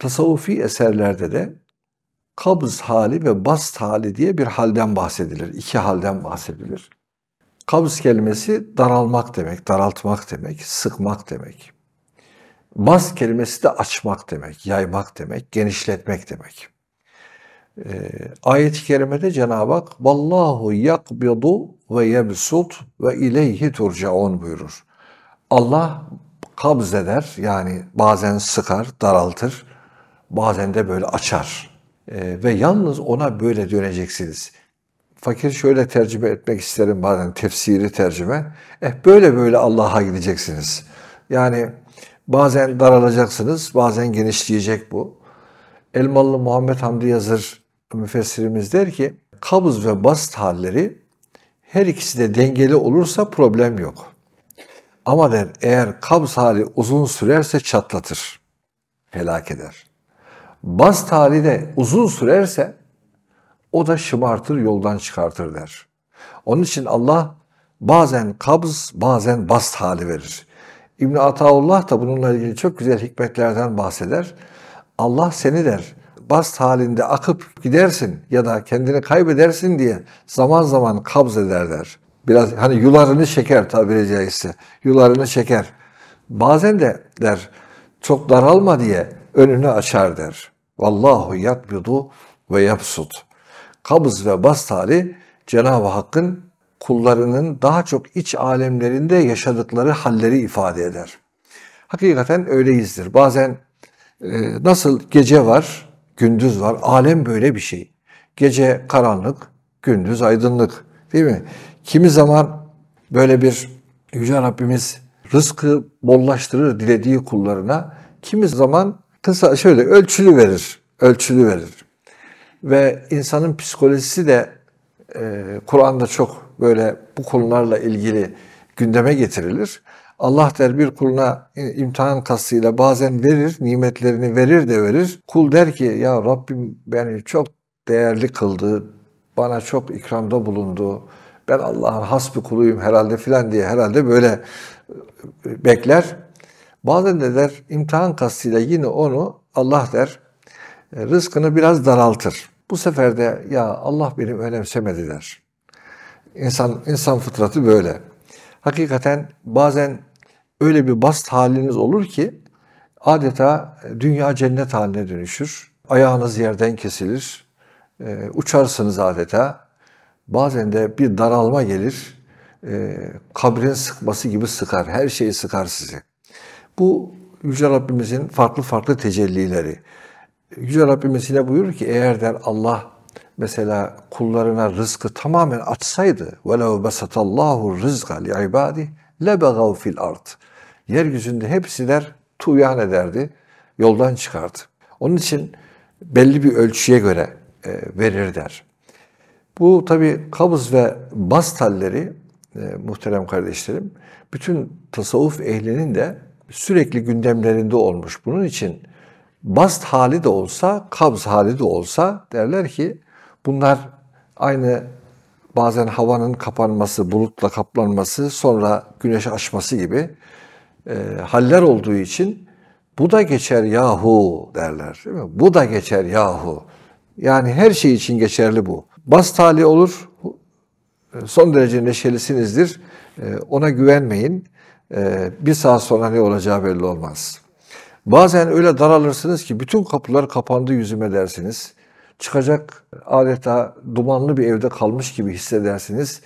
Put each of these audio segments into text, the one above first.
tasavvufi eserlerde de kabz hali ve bast hali diye bir halden bahsedilir. İki halden bahsedilir. Kabz kelimesi daralmak demek, daraltmak demek, sıkmak demek. Bas kelimesi de açmak demek, yaymak demek, genişletmek demek. Ee, ayet-i kerimede Cenab-ı Hak vallahu yakbidu ve yebsut ve ileyhi turcaun buyurur. Allah kabzeder yani bazen sıkar, daraltır bazen de böyle açar. E, ve yalnız ona böyle döneceksiniz. Fakir şöyle tercüme etmek isterim bazen tefsiri tercüme. Eh böyle böyle Allah'a gideceksiniz. Yani bazen daralacaksınız, bazen genişleyecek bu. Elmalı Muhammed Hamdi Yazır müfessirimiz der ki, kabız ve bast halleri her ikisi de dengeli olursa problem yok. Ama der eğer kabz hali uzun sürerse çatlatır, helak eder. Baz halinde uzun sürerse o da şımartır, yoldan çıkartır der. Onun için Allah bazen kabz, bazen bast hali verir. İbn Ataullah da bununla ilgili çok güzel hikmetlerden bahseder. Allah seni der, bast halinde akıp gidersin ya da kendini kaybedersin diye zaman zaman kabz eder der. Biraz hani yularını şeker tabiri caizse. Yularını şeker. Bazen de der çok daralma diye önünü açar der. Vallahu yatbidu ve yapsut. Kabz ve bas hali Cenab-ı Hakk'ın kullarının daha çok iç alemlerinde yaşadıkları halleri ifade eder. Hakikaten öyleyizdir. Bazen e, nasıl gece var, gündüz var, alem böyle bir şey. Gece karanlık, gündüz aydınlık değil mi? Kimi zaman böyle bir Yüce Rabbimiz rızkı bollaştırır dilediği kullarına, kimi zaman kısa şöyle ölçülü verir. Ölçülü verir. Ve insanın psikolojisi de e, Kur'an'da çok böyle bu konularla ilgili gündeme getirilir. Allah der bir kuluna imtihan kastıyla bazen verir, nimetlerini verir de verir. Kul der ki ya Rabbim beni çok değerli kıldı, bana çok ikramda bulundu, ben Allah'ın has bir kuluyum herhalde filan diye herhalde böyle e, bekler. Bazen de der imtihan kastıyla yine onu Allah der e, rızkını biraz daraltır. Bu sefer de ya Allah benim önemsemedi der. İnsan, insan fıtratı böyle. Hakikaten bazen öyle bir bast haliniz olur ki adeta dünya cennet haline dönüşür. Ayağınız yerden kesilir. E, uçarsınız adeta. Bazen de bir daralma gelir. E, kabrin sıkması gibi sıkar. Her şeyi sıkar sizi. Bu Yüce Rabbimizin farklı farklı tecellileri. Yüce Rabbimiz yine buyurur ki eğer der Allah mesela kullarına rızkı tamamen açsaydı وَلَوْ بَسَتَ اللّٰهُ رِزْقَ لِعِبَادِهِ لَبَغَوْ فِي الْاَرْضِ Yeryüzünde hepsi der tuyan ederdi, yoldan çıkardı. Onun için belli bir ölçüye göre e, verir der. Bu tabi kabız ve bas talleri e, muhterem kardeşlerim bütün tasavvuf ehlinin de sürekli gündemlerinde olmuş. Bunun için bast hali de olsa, kabz hali de olsa derler ki bunlar aynı bazen havanın kapanması, bulutla kaplanması, sonra güneş açması gibi e, haller olduğu için bu da geçer yahu derler. Değil mi? Bu da geçer yahu. Yani her şey için geçerli bu. Bast hali olur, e, son derece neşelisinizdir. E, ona güvenmeyin. Ee, bir saat sonra ne olacağı belli olmaz. Bazen öyle daralırsınız ki bütün kapılar kapandı yüzüme dersiniz. Çıkacak adeta dumanlı bir evde kalmış gibi hissedersiniz.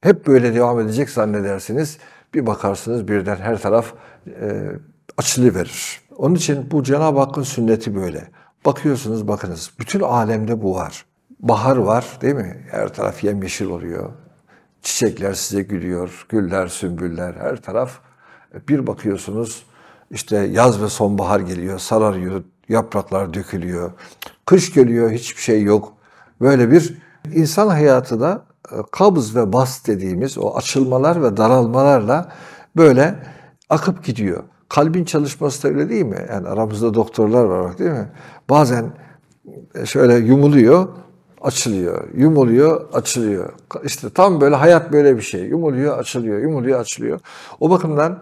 Hep böyle devam edecek zannedersiniz. Bir bakarsınız birden her taraf e, açılıverir. Onun için bu Cenab-ı Hakk'ın sünneti böyle. Bakıyorsunuz bakınız bütün alemde bu var. Bahar var değil mi? Her taraf yemyeşil oluyor. Çiçekler size gülüyor, güller, sümbüller, her taraf. E, bir bakıyorsunuz işte yaz ve sonbahar geliyor, sararıyor, yapraklar dökülüyor. Kış geliyor, hiçbir şey yok. Böyle bir insan hayatı da e, kabz ve bas dediğimiz o açılmalar ve daralmalarla böyle akıp gidiyor. Kalbin çalışması da öyle değil mi? Yani aramızda doktorlar var bak değil mi? Bazen e, şöyle yumuluyor, açılıyor, yumuluyor, açılıyor. İşte tam böyle hayat böyle bir şey. Yumuluyor, açılıyor, yumuluyor, açılıyor. O bakımdan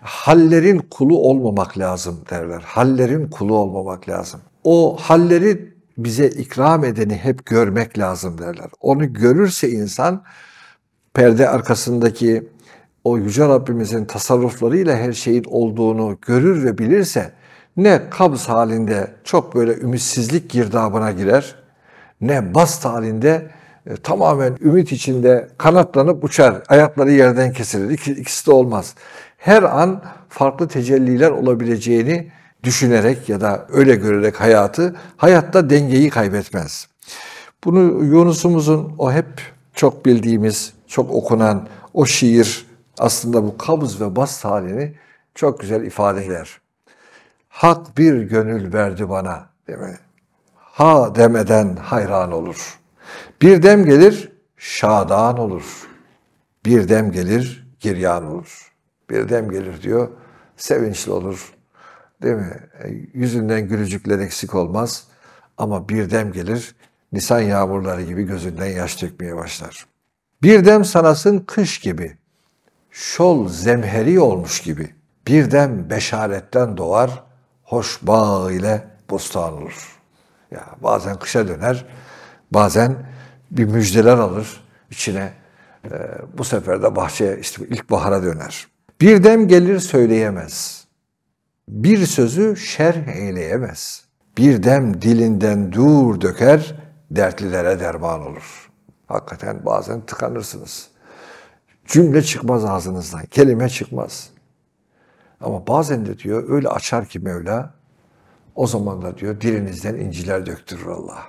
hallerin kulu olmamak lazım derler. Hallerin kulu olmamak lazım. O halleri bize ikram edeni hep görmek lazım derler. Onu görürse insan perde arkasındaki o yüce Rabbimizin tasarruflarıyla her şeyin olduğunu görür ve bilirse ne kabz halinde çok böyle ümitsizlik girdabına girer ne bast halinde e, tamamen ümit içinde kanatlanıp uçar. Ayakları yerden kesilir. İki, ikisi de olmaz. Her an farklı tecelliler olabileceğini düşünerek ya da öyle görerek hayatı, hayatta dengeyi kaybetmez. Bunu Yunus'umuzun o hep çok bildiğimiz, çok okunan o şiir aslında bu kabız ve bas halini çok güzel ifade eder. Hak bir gönül verdi bana, değil mi? ha demeden hayran olur. Bir dem gelir şadan olur. Bir dem gelir giryan olur. Bir dem gelir diyor sevinçli olur. Değil mi? E, yüzünden gülücükler eksik olmaz. Ama bir dem gelir Nisan yağmurları gibi gözünden yaş dökmeye başlar. Bir dem sanasın kış gibi, şol zemheri olmuş gibi. Bir dem beşaretten doğar, hoş bağ ile bostan olur.'' Ya bazen kışa döner, bazen bir müjdeler alır içine. E, bu sefer de bahçe işte ilk bahara döner. Bir dem gelir söyleyemez. Bir sözü şerh eyleyemez. Bir dem dilinden dur döker, dertlilere derman olur. Hakikaten bazen tıkanırsınız. Cümle çıkmaz ağzınızdan, kelime çıkmaz. Ama bazen de diyor öyle açar ki Mevla, o zaman da diyor dilinizden inciler döktürür Allah.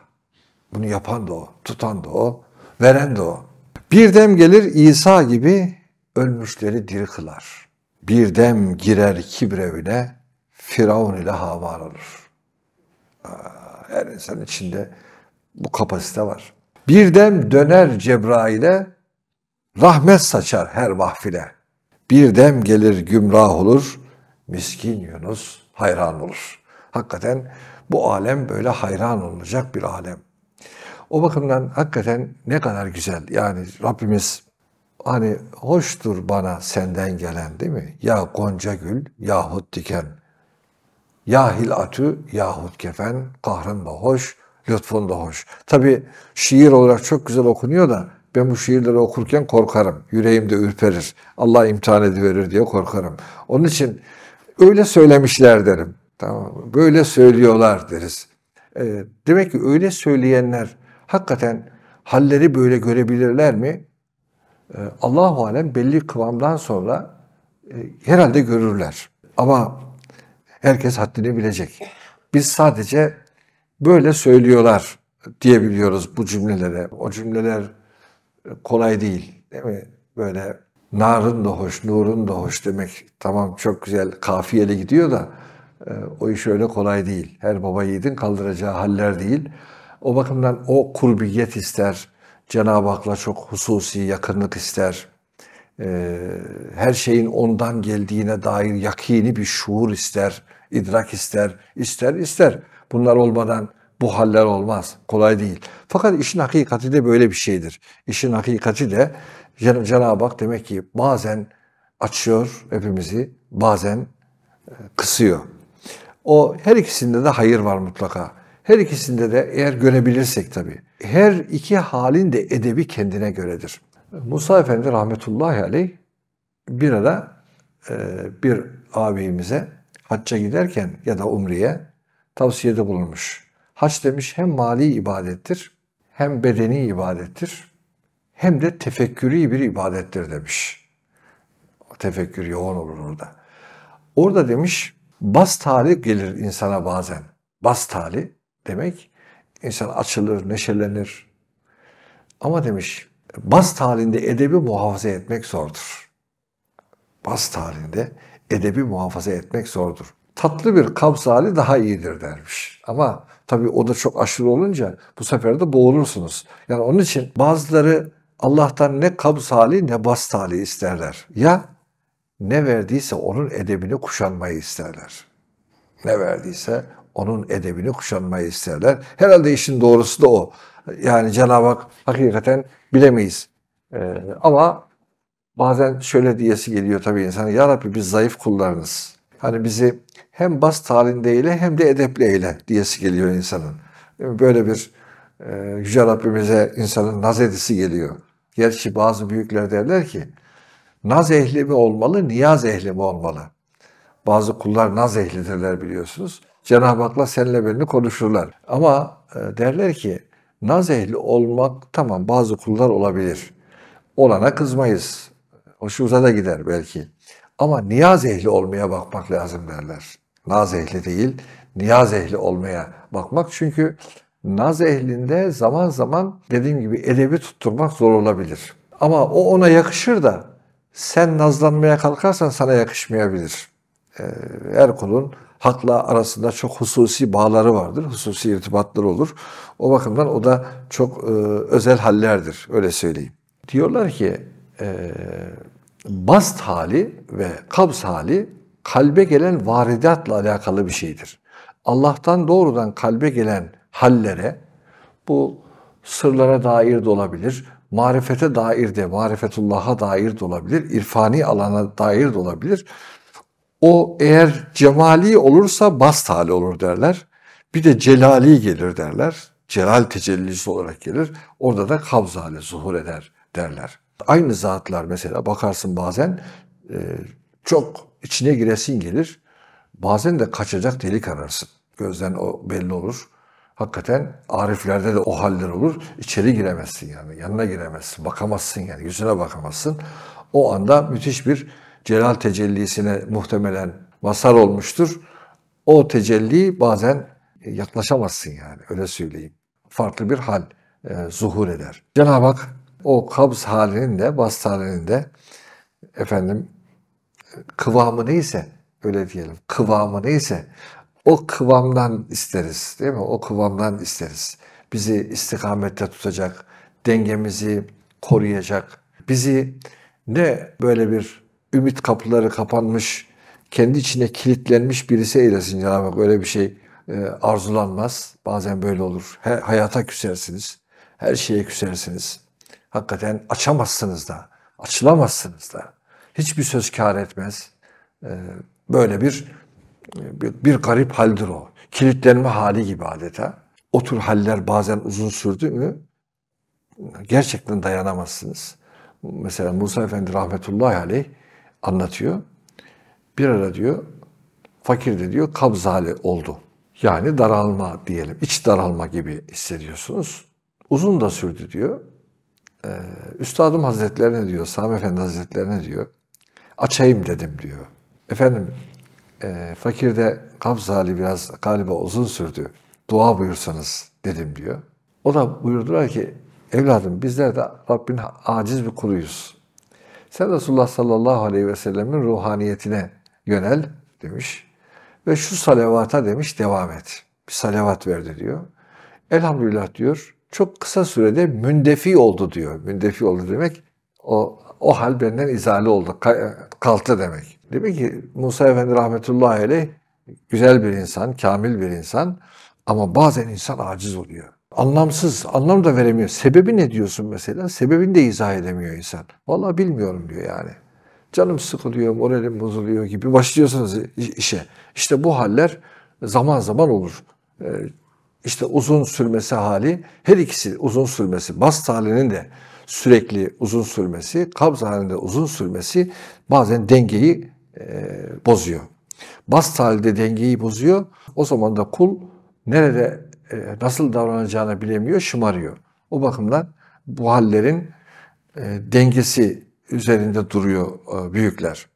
Bunu yapan da o, tutan da o, veren de o. Bir dem gelir İsa gibi ölmüşleri diri kılar. Bir dem girer kibrevine Firavun ile havar olur. Her insan içinde bu kapasite var. Bir dem döner Cebrail'e rahmet saçar her mahfile. Bir dem gelir gümrah olur, miskin Yunus hayran olur. Hakikaten bu alem böyle hayran olunacak bir alem. O bakımdan hakikaten ne kadar güzel. Yani Rabbimiz hani hoştur bana senden gelen değil mi? Ya gonca gül yahut diken. Ya hilatü yahut kefen kahrın da hoş, lütfun da hoş. Tabi şiir olarak çok güzel okunuyor da ben bu şiirleri okurken korkarım. yüreğimde de ürperir. Allah imtihan ediverir diye korkarım. Onun için öyle söylemişler derim. Tamam Böyle söylüyorlar deriz. E, demek ki öyle söyleyenler hakikaten halleri böyle görebilirler mi? E, Allahu alem belli kıvamdan sonra e, herhalde görürler. Ama herkes haddini bilecek. Biz sadece böyle söylüyorlar diyebiliyoruz bu cümlelere. O cümleler e, kolay değil. Değil mi? Böyle narın da hoş, nurun da hoş demek tamam çok güzel kafiyeli gidiyor da ee, o iş öyle kolay değil. Her baba yiğidin kaldıracağı haller değil. O bakımdan o kurbiyet ister. Cenab-ı Hak'la çok hususi yakınlık ister. Ee, her şeyin ondan geldiğine dair yakini bir şuur ister. idrak ister. ister ister. Bunlar olmadan bu haller olmaz. Kolay değil. Fakat işin hakikati de böyle bir şeydir. İşin hakikati de Cenab-ı Hak demek ki bazen açıyor hepimizi, bazen e, kısıyor. O her ikisinde de hayır var mutlaka. Her ikisinde de eğer görebilirsek tabii. Her iki halin de edebi kendine göredir. Musa Efendi rahmetullahi aleyh bir ara e, bir ağabeyimize hacca giderken ya da umriye tavsiyede bulunmuş. Haç demiş hem mali ibadettir, hem bedeni ibadettir, hem de tefekkürü bir ibadettir demiş. O tefekkür yoğun olur orada. Orada demiş Bas tali gelir insana bazen. Bas tali demek insan açılır, neşelenir. Ama demiş bas halinde edebi muhafaza etmek zordur. Bas halinde edebi muhafaza etmek zordur. Tatlı bir kabz hali daha iyidir dermiş. Ama tabii o da çok aşırı olunca bu sefer de boğulursunuz. Yani onun için bazıları Allah'tan ne kabz hali ne bas hali isterler. Ya ne verdiyse onun edebini kuşanmayı isterler. Ne verdiyse onun edebini kuşanmayı isterler. Herhalde işin doğrusu da o. Yani Cenab-ı Hak hakikaten bilemeyiz. Ee, ama bazen şöyle diyesi geliyor tabii insana. Ya Rabbi biz zayıf kullarınız. Hani bizi hem bas halinde eyle hem de edeple eyle diyesi geliyor insanın. Böyle bir e, Yüce Rabbimize insanın naz edisi geliyor. Gerçi bazı büyükler derler ki Naz ehli mi olmalı, niyaz ehli mi olmalı? Bazı kullar naz ehlidirler biliyorsunuz. Cenab-ı Hak'la senle benimle konuşurlar. Ama e, derler ki naz ehli olmak tamam bazı kullar olabilir. Olana kızmayız. Hoşumuza da gider belki. Ama niyaz ehli olmaya bakmak lazım derler. Naz ehli değil, niyaz ehli olmaya bakmak. Çünkü naz ehlinde zaman zaman dediğim gibi edebi tutturmak zor olabilir. Ama o ona yakışır da sen nazlanmaya kalkarsan sana yakışmayabilir. Ee, her kulun hakla arasında çok hususi bağları vardır, hususi irtibatları olur. O bakımdan o da çok e, özel hallerdir, öyle söyleyeyim. Diyorlar ki e, bast hali ve kabz hali kalbe gelen varidatla alakalı bir şeydir. Allah'tan doğrudan kalbe gelen hallere bu sırlara dair de olabilir, marifete dair de, marifetullah'a dair de olabilir, irfani alana dair de olabilir. O eğer cemali olursa bast hali olur derler. Bir de celali gelir derler. Celal tecellisi olarak gelir. Orada da kabz hali zuhur eder derler. Aynı zatlar mesela bakarsın bazen e, çok içine giresin gelir. Bazen de kaçacak delik ararsın. Gözden o belli olur hakikaten ariflerde de o haller olur. İçeri giremezsin yani. Yanına giremezsin. Bakamazsın yani. Yüzüne bakamazsın. O anda müthiş bir celal tecellisine muhtemelen mazhar olmuştur. O tecelli bazen yaklaşamazsın yani. Öyle söyleyeyim. Farklı bir hal e, zuhur eder. Cenab-ı Hak o kabz halinin de bast halinin de efendim e, kıvamı neyse öyle diyelim kıvamı neyse o kıvamdan isteriz değil mi? O kıvamdan isteriz. Bizi istikamette tutacak, dengemizi koruyacak, bizi ne böyle bir ümit kapıları kapanmış, kendi içine kilitlenmiş birisi eylesin Cenab-ı Hak. Öyle bir şey e, arzulanmaz. Bazen böyle olur. He, hayata küsersiniz. Her şeye küsersiniz. Hakikaten açamazsınız da. Açılamazsınız da. Hiçbir söz kar etmez. E, böyle bir bir, bir garip haldir o. Kilitlenme hali gibi adeta. O tür haller bazen uzun sürdü mü gerçekten dayanamazsınız. Mesela Musa Efendi rahmetullahi aleyh anlatıyor. Bir ara diyor fakir de diyor kabz hali oldu. Yani daralma diyelim. iç daralma gibi hissediyorsunuz. Uzun da sürdü diyor. Ee, Üstadım Hazretlerine diyor, Sami Efendi Hazretlerine diyor. Açayım dedim diyor. Efendim e, ee, fakirde kabz hali biraz galiba uzun sürdü. Dua buyursanız dedim diyor. O da buyurdular ki evladım bizler de Rabbin aciz bir kuluyuz. Sen Resulullah sallallahu aleyhi ve sellemin ruhaniyetine yönel demiş. Ve şu salavata demiş devam et. Bir salavat verdi diyor. Elhamdülillah diyor. Çok kısa sürede mündefi oldu diyor. Mündefi oldu demek o, o hal benden izale oldu. Kalktı demek. Demek ki Musa Efendi rahmetullahi aleyh güzel bir insan, kamil bir insan ama bazen insan aciz oluyor. Anlamsız, anlam da veremiyor. Sebebi ne diyorsun mesela? Sebebini de izah edemiyor insan. Vallahi bilmiyorum diyor yani. Canım sıkılıyor, moralim bozuluyor gibi başlıyorsunuz işe. İşte bu haller zaman zaman olur. Ee, işte uzun sürmesi hali, her ikisi uzun sürmesi, bas halinin de sürekli uzun sürmesi, kabz halinde uzun sürmesi bazen dengeyi e, bozuyor. Bast halde dengeyi bozuyor. O zaman da kul nerede e, nasıl davranacağını bilemiyor, şımarıyor. O bakımdan bu hallerin e, dengesi üzerinde duruyor e, büyükler.